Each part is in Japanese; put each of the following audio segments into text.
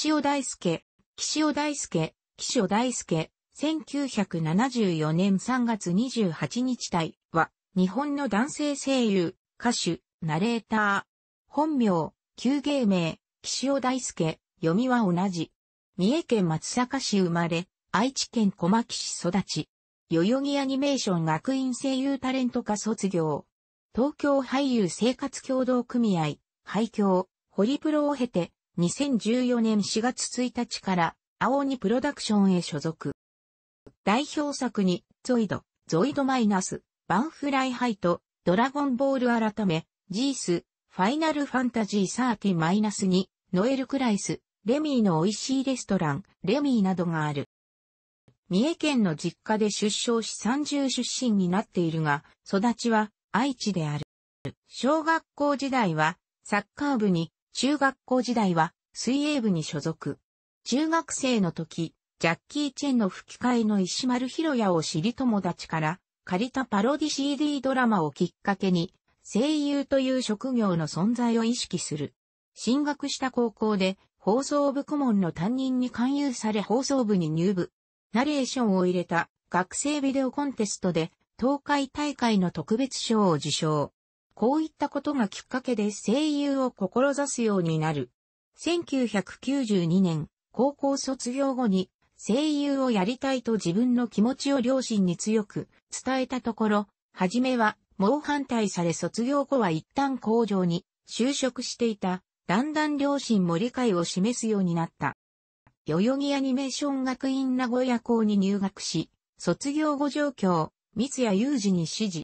岸尾大輔、岸尾大輔、岸尾大輔、1974年3月28日体は、日本の男性声優、歌手、ナレーター。本名、旧芸名、岸尾大輔、読みは同じ。三重県松阪市生まれ、愛知県小牧市育ち。代々木アニメーション学院声優タレント科卒業。東京俳優生活協同組合、廃協、ホリプロを経て、2014年4月1日から青鬼プロダクションへ所属。代表作にゾイド、ゾイドマイナス、バンフライハイト、ドラゴンボール改め、ジース、ファイナルファンタジー30-2、ノエルクライス、レミーの美味しいレストラン、レミーなどがある。三重県の実家で出生し30出身になっているが、育ちは愛知である。小学校時代はサッカー部に中学校時代は水泳部に所属。中学生の時、ジャッキー・チェンの吹き替えの石丸博也を知り友達から借りたパロディ CD ドラマをきっかけに、声優という職業の存在を意識する。進学した高校で放送部顧問の担任に勧誘され放送部に入部。ナレーションを入れた学生ビデオコンテストで東海大会の特別賞を受賞。こういったことがきっかけで声優を志すようになる。1992年、高校卒業後に声優をやりたいと自分の気持ちを両親に強く伝えたところ、はじめは猛反対され卒業後は一旦工場に就職していた。だんだん両親も理解を示すようになった。代々木アニメーション学院名古屋校に入学し、卒業後状況、三谷裕二に指示。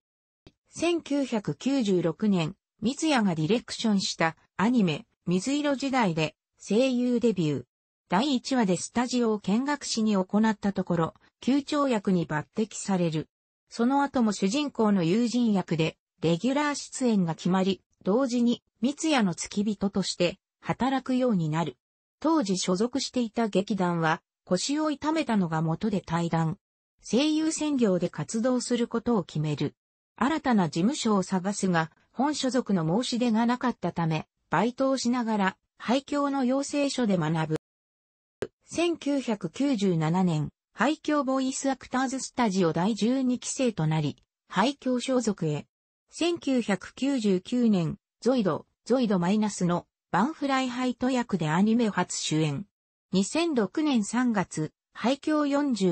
1996年、三谷がディレクションしたアニメ、水色時代で声優デビュー。第1話でスタジオを見学しに行ったところ、球長役に抜擢される。その後も主人公の友人役で、レギュラー出演が決まり、同時に三谷の付き人として働くようになる。当時所属していた劇団は、腰を痛めたのが元で退団。声優専業で活動することを決める。新たな事務所を探すが、本所属の申し出がなかったため、バイトをしながら、廃墟の養成所で学ぶ。1997年、廃墟ボイスアクターズスタジオ第12期生となり、廃墟所属へ。1999年、ゾイド、ゾイドマイナスのバンフライハイト役でアニメ初主演。2006年3月、廃墟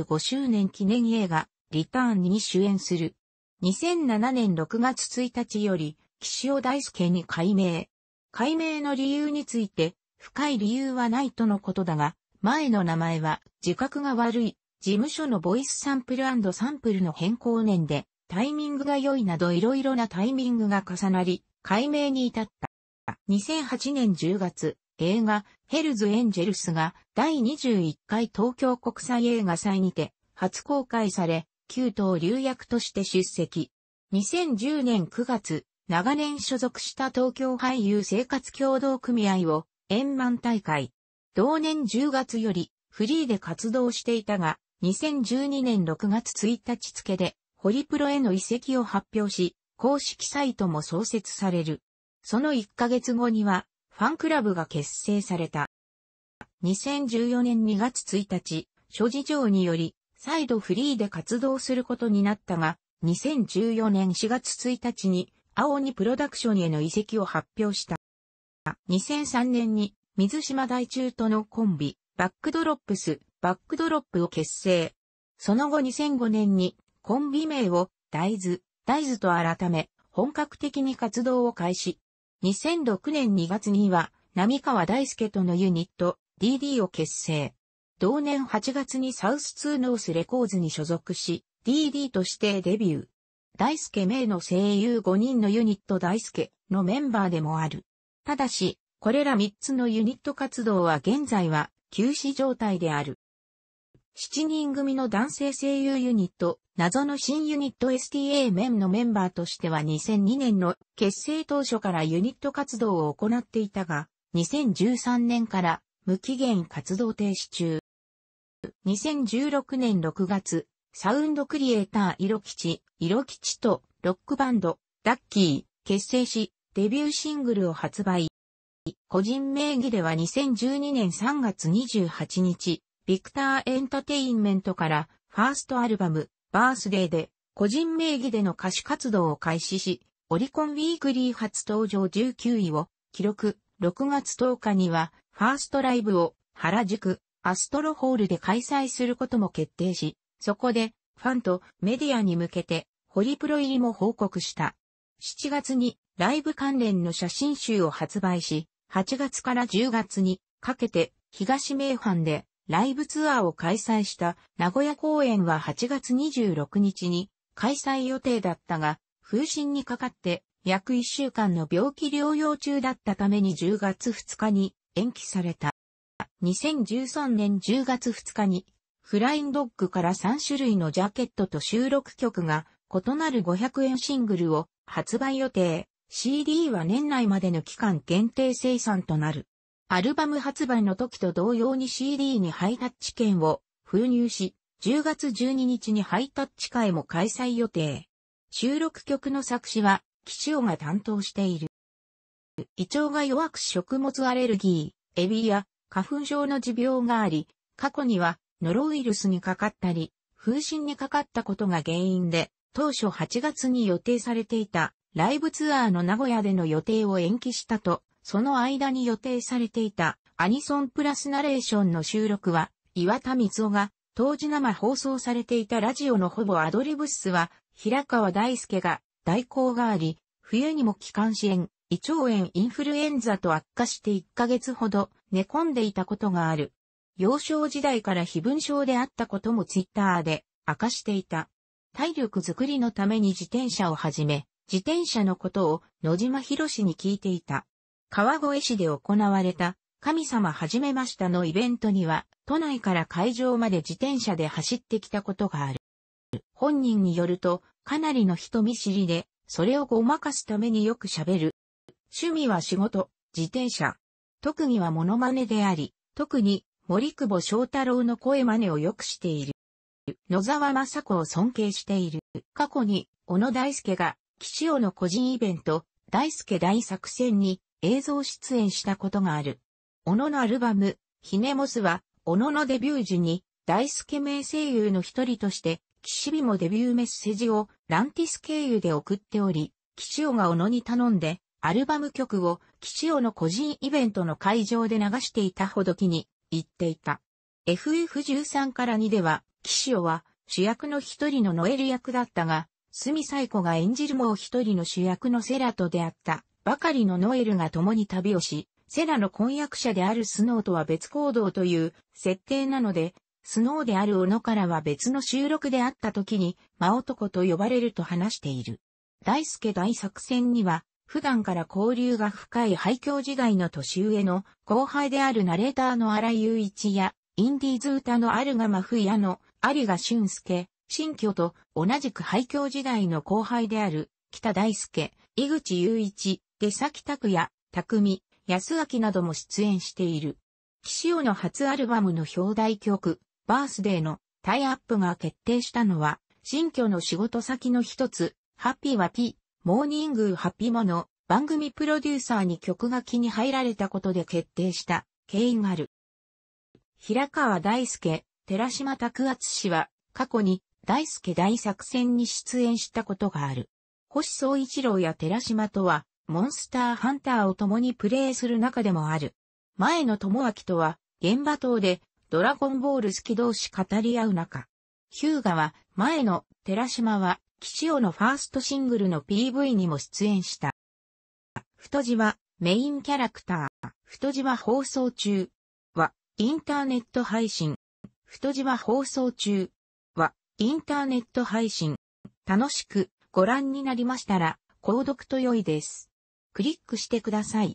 45周年記念映画、リターンに主演する。2007年6月1日より、岸尾大輔に改名。改名の理由について、深い理由はないとのことだが、前の名前は、自覚が悪い、事務所のボイスサンプルサンプルの変更年で、タイミングが良いなどいろいろなタイミングが重なり、解明に至った。2008年10月、映画、ヘルズ・エンジェルスが第21回東京国際映画祭にて初公開され、旧党留役として出席。2010年9月、長年所属した東京俳優生活協同組合を円満大会。同年10月よりフリーで活動していたが、2012年6月1日付で、ホリプロへの移籍を発表し、公式サイトも創設される。その1ヶ月後には、ファンクラブが結成された。2014年2月1日、諸事情により、再度フリーで活動することになったが、2014年4月1日に、青鬼プロダクションへの移籍を発表した。2003年に、水島大中とのコンビ、バックドロップス、バックドロップを結成。その後2005年に、コンビ名を、大豆、大豆と改め、本格的に活動を開始。2006年2月には、波川大輔とのユニット、DD を結成。同年8月にサウスツーノースレコーズに所属し、DD としてデビュー。大輔名の声優5人のユニット大輔のメンバーでもある。ただし、これら3つのユニット活動は現在は休止状態である。7人組の男性声優ユニット、謎の新ユニット STA メンのメンバーとしては2002年の結成当初からユニット活動を行っていたが、2013年から無期限活動停止中。2016年6月、サウンドクリエイター色吉、色吉とロックバンド、ダッキー、結成し、デビューシングルを発売。個人名義では2012年3月28日、ビクターエンタテインメントからファーストアルバム、バースデーで、個人名義での歌手活動を開始し、オリコンウィークリー初登場19位を記録、6月10日には、ファーストライブを原宿、アストロホールで開催することも決定し、そこでファンとメディアに向けてホリプロ入りも報告した。7月にライブ関連の写真集を発売し、8月から10月にかけて東名阪でライブツアーを開催した名古屋公演は8月26日に開催予定だったが、風疹にかかって約1週間の病気療養中だったために10月2日に延期された。2013年10月2日に、フラインドッグから3種類のジャケットと収録曲が異なる500円シングルを発売予定。CD は年内までの期間限定生産となる。アルバム発売の時と同様に CD にハイタッチ券を封入し、10月12日にハイタッチ会も開催予定。収録曲の作詞は、岸尾が担当している。胃腸が弱く食物アレルギー、エビや花粉症の持病があり、過去にはノロウイルスにかかったり、風疹にかかったことが原因で、当初8月に予定されていたライブツアーの名古屋での予定を延期したと、その間に予定されていたアニソンプラスナレーションの収録は、岩田光雄が当時生放送されていたラジオのほぼアドリブ室は、平川大輔が代行があり、冬にも気管支炎、胃腸炎インフルエンザと悪化して1ヶ月ほど寝込んでいたことがある。幼少時代から非分症であったこともツイッターで明かしていた。体力づくりのために自転車を始め、自転車のことを野島博士に聞いていた。川越市で行われた神様始めましたのイベントには都内から会場まで自転車で走ってきたことがある。本人によるとかなりの人見知りでそれをごまかすためによく喋る。趣味は仕事、自転車、特技はモノマネであり、特に森久保翔太郎の声真似をよくしている。野沢雅子を尊敬している。過去に、小野大輔が、岸尾の個人イベント、大輔大作戦に映像出演したことがある。小野のアルバム、ひねモスは、小野のデビュー時に、大輔名声優の一人として、岸尾もデビューメッセージをランティス経由で送っており、岸尾が小野に頼んで、アルバム曲をキシオの個人イベントの会場で流していたほど気に入っていた。FF13 から2では、キシオは主役の一人のノエル役だったが、ミサイコが演じるもう一人の主役のセラと出会ったばかりのノエルが共に旅をし、セラの婚約者であるスノーとは別行動という設定なので、スノーである小野からは別の収録であった時に、真男と呼ばれると話している。大輔大作戦には、普段から交流が深い廃墟時代の年上の後輩であるナレーターの荒井雄一や、インディーズ歌のアルガマフヤの有賀俊介、新居と同じく廃墟時代の後輩である北大輔、井口雄一、出崎拓也、匠、安明なども出演している。岸尾の初アルバムの表題曲、バースデーのタイアップが決定したのは、新居の仕事先の一つ、ハッピーはピー。モーニングハッピーモの番組プロデューサーに曲が気に入られたことで決定した経緯がある。平川大輔、寺島拓厚氏は過去に大輔大作戦に出演したことがある。星総一郎や寺島とはモンスターハンターを共にプレイする中でもある。前の智明とは現場等でドラゴンボール好き同士語り合う中、ヒューガは前の寺島は岸尾のファーストシングルの PV にも出演した。太字はメインキャラクター。太字は放送中はインターネット配信。太字は放送中はインターネット配信。楽しくご覧になりましたら、購読と良いです。クリックしてください。